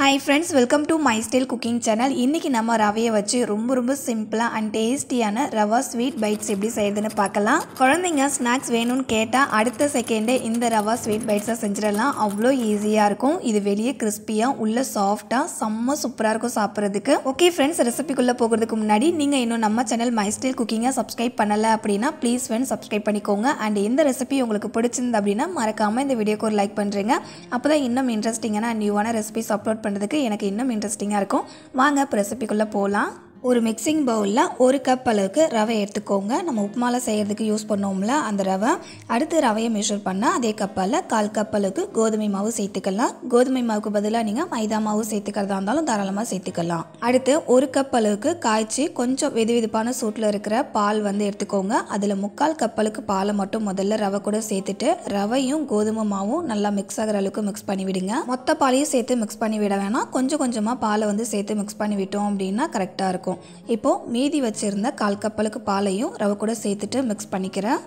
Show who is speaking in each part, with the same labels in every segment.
Speaker 1: hi friends welcome to my style cooking channel இன்றைக்கி நம்ம ரவையை வச்சு ரொம்ப ரொம்ப சிம்பிளாக அண்ட் டேஸ்டியான ரவா ஸ்வீட் பைட்ஸ் எப்படி செய்யுதுன்னு பார்க்கலாம் குழந்தைங்க ஸ்நாக்ஸ் வேணும்னு கேட்டால் அடுத்த செகண்டே இந்த ரவா ஸ்வீட் பைட்ஸை செஞ்சிடலாம் அவ்வளோ ஈஸியாக இருக்கும் இது வெளியே கிறிஸ்பியாக உள்ள சாஃப்டாக செம்ம சூப்பராக இருக்கும் சாப்பிட்றதுக்கு ஓகே ஃப்ரெண்ட்ஸ் ரெசிபிக்குள்ளே போகிறதுக்கு முன்னாடி நீங்கள் இன்னும் நம்ம சேனல் மை ஸ்டைல் குக்கிங்கை சப்ஸ்கிரைப் பண்ணலை அப்படின்னா ப்ளீஸ் ஃப்ரெண்ட்ஸ் சப்ஸ்கிரைப் பண்ணிக்கோங்க அண்ட் இந்த ரெசிபி உங்களுக்கு பிடிச்சிருந்து அப்படின்னா மறக்காமல் இந்த வீடியோக்கு ஒரு லைக் பண்ணுறீங்க அப்போ தான் இன்னும் இன்ட்ரெஸ்டிங்கான நியூவான ரெசிபிஸ் அப்லோட் பண்ணுறதுக்கு எனக்கு இன்னும் இன்ட்ரெஸ்டிங்காக இருக்கும் வாங்க இப்போ ரெசிபிக்குள்ளே போகலாம் ஒரு மிக்சிங் பவுலில் ஒரு கப் அளவுக்கு ரவை எடுத்துக்கோங்க நம்ம உப்புமால செய்கிறதுக்கு யூஸ் பண்ணோம்ல அந்த ரவை அடுத்து ரவையை மெஷர் பண்ணால் அதே கப்பால் கால் கப் அளவுக்கு கோதுமை மாவு சேர்த்துக்கலாம் கோதுமை மாவுக்கு பதிலாக நீங்கள் மைதா மாவு சேர்த்துக்கிறதா இருந்தாலும் தாராளமாக சேர்த்துக்கலாம் அடுத்து ஒரு கப் அளவுக்கு காய்ச்சி கொஞ்சம் வெது வெதுப்பான சூட்டில் இருக்கிற பால் வந்து எடுத்துக்கோங்க அதில் முக்கால் கப் அளவுக்கு பாலை மட்டும் முதல்ல ரவை கூட சேர்த்துட்டு ரவையும் கோதுமை மாவும் நல்லா மிக்ஸ் ஆகிற அளவுக்கு மிக்ஸ் பண்ணி விடுங்க மொத்த பாலையும் சேர்த்து மிக்ஸ் பண்ணி விட வேணாம் கொஞ்சம் கொஞ்சமாக பாலை வந்து சேர்த்து மிக்ஸ் பண்ணி விட்டோம் அப்படின்னா கரெக்டாக இருக்கும் இருக்கும் இப்போது மீதி வச்சுருந்த கால் கப்பலுக்கு பாலையும் ரவை கூட சேர்த்துட்டு மிக்ஸ் பண்ணிக்கிறேன்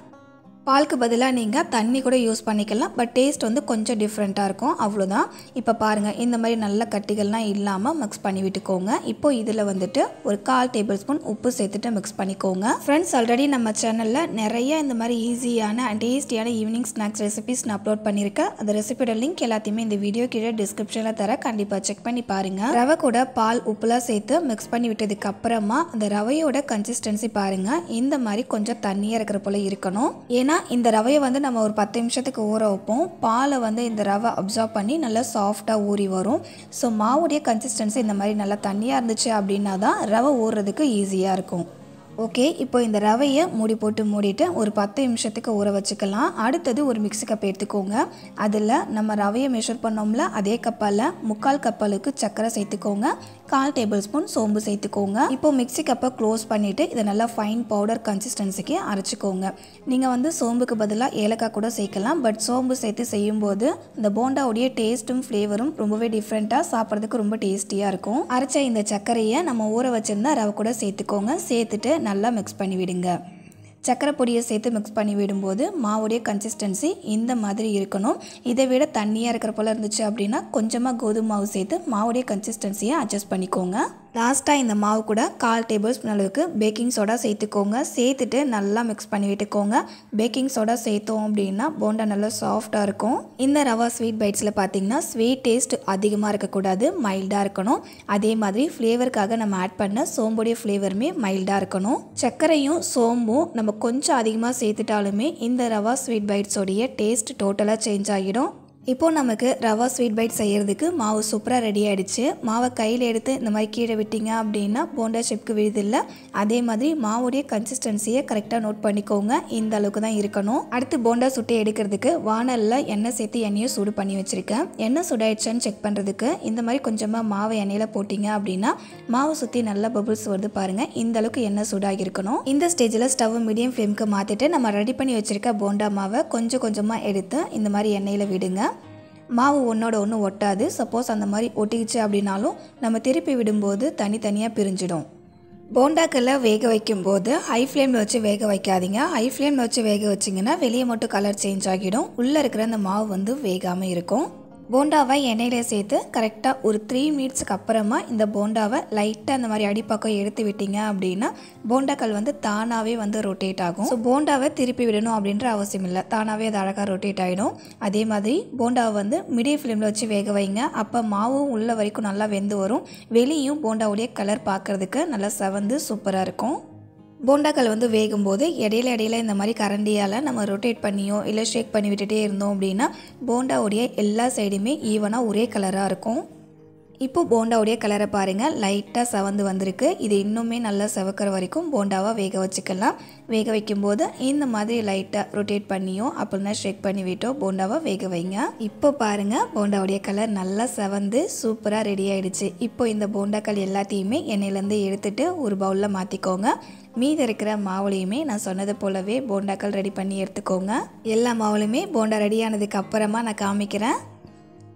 Speaker 1: பாலுக்கு பதிலாக நீங்கள் தண்ணி கூட யூஸ் பண்ணிக்கலாம் பட் டேஸ்ட் வந்து கொஞ்சம் டிஃப்ரெண்ட்டாக இருக்கும் அவ்வளோதான் இப்போ பாருங்கள் இந்த மாதிரி நல்ல கட்டிகள்லாம் இல்லாமல் மிக்ஸ் பண்ணி விட்டுக்கோங்க இப்போது இதில் வந்துட்டு ஒரு கால் டேபிள் ஸ்பூன் உப்பு சேர்த்துட்டு மிக்ஸ் பண்ணிக்கோங்க ஃப்ரெண்ட்ஸ் ஆல்ரெடி நம்ம சேனலில் நிறைய இந்த மாதிரி ஈஸியான அண்ட் டேஸ்டியான ஈவினிங் ஸ்நாக்ஸ் ரெசிபிஸ் நான் அப்லோட் பண்ணியிருக்கேன் அந்த ரெசிபியோட லிங்க் எல்லாத்தையுமே இந்த வீடியோ கீழே டிஸ்கிரிப்ஷனில் தர கண்டிப்பாக செக் பண்ணி பாருங்கள் ரவை கூட பால் உப்புலாம் சேர்த்து மிக்ஸ் பண்ணி விட்டதுக்கு அப்புறமா அந்த ரவையோட கன்சிஸ்டன்சி பாருங்கள் இந்த மாதிரி கொஞ்சம் தண்ணியாக இருக்கிற போல இருக்கணும் ஏன்னா அப்படின்னா இந்த ரவையை வந்து நம்ம ஒரு பத்து நிமிஷத்துக்கு ஊற வைப்போம் பாலை வந்து இந்த ரவை அப்சார்ப் பண்ணி நல்லா சாஃப்டாக ஊறி வரும் ஸோ மாவுடைய கன்சிஸ்டன்சி இந்த மாதிரி நல்லா தண்ணியாக இருந்துச்சு அப்படின்னா தான் ரவை ஊறுறதுக்கு ஈஸியாக இருக்கும் ஓகே இப்போ இந்த ரவையை மூடி போட்டு மூடிட்டு ஒரு பத்து நிமிஷத்துக்கு ஊற வச்சுக்கலாம் அடுத்தது ஒரு மிக்ஸி கப் எடுத்துக்கோங்க அதில் நம்ம ரவையை மெஷர் பண்ணோம்ல அதே கப்பால் முக்கால் கப்பலுக்கு சர்க்கரை சேர்த்துக்கோங்க கால் டேபிள் ஸ்பூன் சோம்பு சேர்த்துக்கோங்க இப்போ மிக்ஸி கப்பை க்ளோஸ் பண்ணிவிட்டு இதை நல்லா ஃபைன் பவுடர் கன்சிஸ்டன்சிக்கு அரைச்சிக்கோங்க நீங்கள் வந்து சோம்புக்கு பதிலாக ஏலக்காய் கூட சேர்க்கலாம் பட் சோம்பு சேர்த்து செய்யும்போது இந்த போண்டாவுடைய டேஸ்ட்டும் ஃப்ளேவரும் ரொம்பவே டிஃப்ரெண்ட்டாக சாப்பிட்றதுக்கு ரொம்ப டேஸ்டியாக இருக்கும் அரைச்ச இந்த சர்க்கரையை நம்ம ஊற வச்சுருந்தா ரவை கூட சேர்த்துக்கோங்க சேர்த்துட்டு நல்லா மிக்ஸ் பண்ணி விடுங்க சர்க்கரை பொடியை சேர்த்து மிக்ஸ் பண்ணி விடும்போது மாவுடைய கன்சிஸ்டன்சி இந்த மாதிரி இருக்கணும் இதை விட தண்ணியாக இருக்கிற போல் இருந்துச்சு அப்படின்னா கொஞ்சமாக கோதுமை மாவு சேர்த்து மாவுடைய கன்சிஸ்டன்சியை அட்ஜஸ்ட் பண்ணிக்கோங்க லாஸ்ட்டாக இந்த மாவு கூட கால் டேபிள் ஸ்பூன் அளவுக்கு பேக்கிங் சோடா சேர்த்துக்கோங்க சேர்த்துட்டு நல்லா மிக்ஸ் பண்ணி விட்டுக்கோங்க பேக்கிங் சோடா சேர்த்தோம் அப்படின்னா போண்டா நல்லா சாஃப்டாக இருக்கும் இந்த ரவா ஸ்வீட் பைட்ஸில் பார்த்தீங்கன்னா ஸ்வீட் டேஸ்ட் அதிகமாக இருக்கக்கூடாது மைல்டாக இருக்கணும் அதே மாதிரி ஃப்ளேவருக்காக நம்ம ஆட் பண்ண சோம்புடைய ஃப்ளேவருமே மைல்டாக இருக்கணும் சர்க்கரையும் சோம்பும் நம்ம கொஞ்சம் அதிகமாக சேர்த்துட்டாலுமே இந்த ரவா ஸ்வீட் பைட்ஸோடைய டேஸ்ட் டோட்டலாக சேஞ்ச் ஆகிடும் இப்போது நமக்கு ரவா ஸ்வீட் பைட் செய்கிறதுக்கு மாவு சூப்பராக ரெடி ஆகிடுச்சு மாவை கையில் எடுத்து இந்த மாதிரி கீழே விட்டிங்க அப்படின்னா போண்டா ஷேப்க்கு விழுதில்லை அதே மாதிரி மாவுடைய கன்சிஸ்டன்சியை கரெக்டாக நோட் பண்ணிக்கோங்க இந்த அளவுக்கு தான் இருக்கணும் அடுத்து போண்டா சுட்டி எடுக்கிறதுக்கு வானலில் எண்ணெய் சேர்த்து எண்ணெயும் சூடு பண்ணி வச்சுருக்கேன் எண்ணெய் சுடாயிடுச்சான்னு செக் பண்ணுறதுக்கு இந்த மாதிரி கொஞ்சமாக மாவை எண்ணெயில் போட்டிங்க அப்படின்னா மாவை சுற்றி நல்லா பபுள்ஸ் வருது பாருங்கள் இந்த அளவுக்கு எண்ணெய் சூடாகி இருக்கணும் இந்த ஸ்டேஜில் ஸ்டவ் மீடியம் ஃப்ளேமுக்கு மாற்றிட்டு நம்ம ரெடி பண்ணி வச்சுருக்க போண்டா மாவை கொஞ்சம் கொஞ்சமாக எடுத்து இந்த மாதிரி எண்ணெயில் விடுங்க மாவு ஒன்றோட ஒன்று ஒட்டாது சப்போஸ் அந்த மாதிரி ஒட்டிக்கிச்சு அப்படின்னாலும் நம்ம திருப்பி விடும்போது தனித்தனியாக பிரிஞ்சிடும் போண்டாக்கெல்லாம் வேக வைக்கும்போது ஹை ஃப்ளேமில் வச்சு வேக வைக்காதீங்க ஹை ஃப்ளேமில் வச்சு வேக வச்சிங்கன்னா வெளியே மட்டும் கலர் சேஞ்ச் ஆகிடும் உள்ளே இருக்கிற அந்த மாவு வந்து வேகாமல் இருக்கும் போண்டாவை எண்ணெயில் சேர்த்து கரெக்டாக ஒரு த்ரீ மினிட்ஸுக்கு அப்புறமா இந்த போண்டாவை லைட்டாக அந்த மாதிரி அடிப்பக்கம் எடுத்து விட்டீங்க அப்படின்னா போண்டாக்கள் வந்து தானாகவே வந்து ரொட்டேட் ஆகும் ஸோ போண்டாவை திருப்பி விடணும் அப்படின்ற அவசியம் இல்லை தானாகவே அது அழகாக ரொட்டேட் ஆகிடும் அதே மாதிரி போண்டாவை வந்து மிடியம் ஃப்ளேமில் வச்சு வேக வைங்க அப்போ மாவும் உள்ள வரைக்கும் நல்லா வெந்து வரும் வெளியும் போண்டாவுடைய கலர் பார்க்குறதுக்கு நல்லா செவந்து சூப்பராக இருக்கும் போண்டாக்கள் வந்து வேகும் போது இடையில இடையில இந்த மாதிரி கரண்டியால் நம்ம ரொட்டேட் பண்ணியோ இல்லை ஷேக் பண்ணி விட்டுட்டே இருந்தோம் அப்படின்னா போண்டாவுடைய எல்லா சைடுமே ஈவனாக ஒரே கலராக இருக்கும் இப்போ போண்டாவுடைய கலரை பாருங்கள் லைட்டாக செவந்து வந்திருக்கு இது இன்னுமே நல்லா செவக்கிற வரைக்கும் போண்டாவாக வேக வச்சுக்கலாம் வேக வைக்கும்போது இந்த மாதிரி லைட்டாக ரொட்டேட் பண்ணியோ அப்படின்னா ஷேக் பண்ணி விட்டோம் போண்டாவாக வேக வைங்க இப்போ பாருங்கள் போண்டாவுடைய கலர் நல்லா செவந்து சூப்பராக ரெடி ஆகிடுச்சு இப்போ இந்த போண்டாக்கள் எல்லாத்தையுமே எண்ணெயிலேருந்து எடுத்துட்டு ஒரு பவுலில் மாற்றிக்கோங்க மீதி இருக்கிற மாவுலையுமே நான் சொன்னது போலவே போண்டாக்கள் ரெடி பண்ணி எடுத்துக்கோங்க எல்லா மாவுலையுமே போண்டா ரெடி ஆனதுக்கு அப்புறமா நான் காமிக்கிறேன்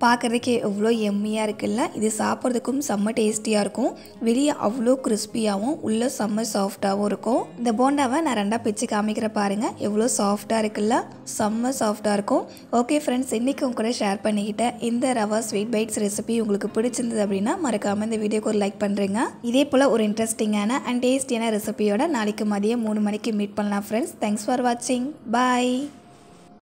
Speaker 1: பார்க்குறதுக்கே எவ்வளோ எம்மியாக இருக்குல்ல இது சாப்பிட்றதுக்கும் செம்ம டேஸ்டியாக இருக்கும் வெளியே அவ்வளோ கிறிஸ்பியாகவும் உள்ளே செம்ம சாஃப்டாகவும் இருக்கும் இந்த போண்டாவை நான் ரெண்டாக பிச்சு காமிக்கிற பாருங்கள் எவ்வளோ சாஃப்டாக இருக்குல்ல செம்ம சாஃப்டாக இருக்கும் ஓகே ஃப்ரெண்ட்ஸ் இன்றைக்கி உங்க கூட ஷேர் பண்ணிக்கிட்டேன் இந்த ரவா ஸ்வீட் பைட்ஸ் ரெசிபி உங்களுக்கு பிடிச்சிருந்தது அப்படின்னா மறக்காமல் இந்த வீடியோக்கு ஒரு லைக் பண்ணுறேங்க இதே போல் ஒரு இன்ட்ரெஸ்டிங்கான அண்ட் டேஸ்டியான ரெசிபியோட நாளைக்கு மதியம் மூணு மணிக்கு மீட் பண்ணலாம் ஃப்ரெண்ட்ஸ் தேங்க்ஸ் ஃபார் வாட்சிங் பாய்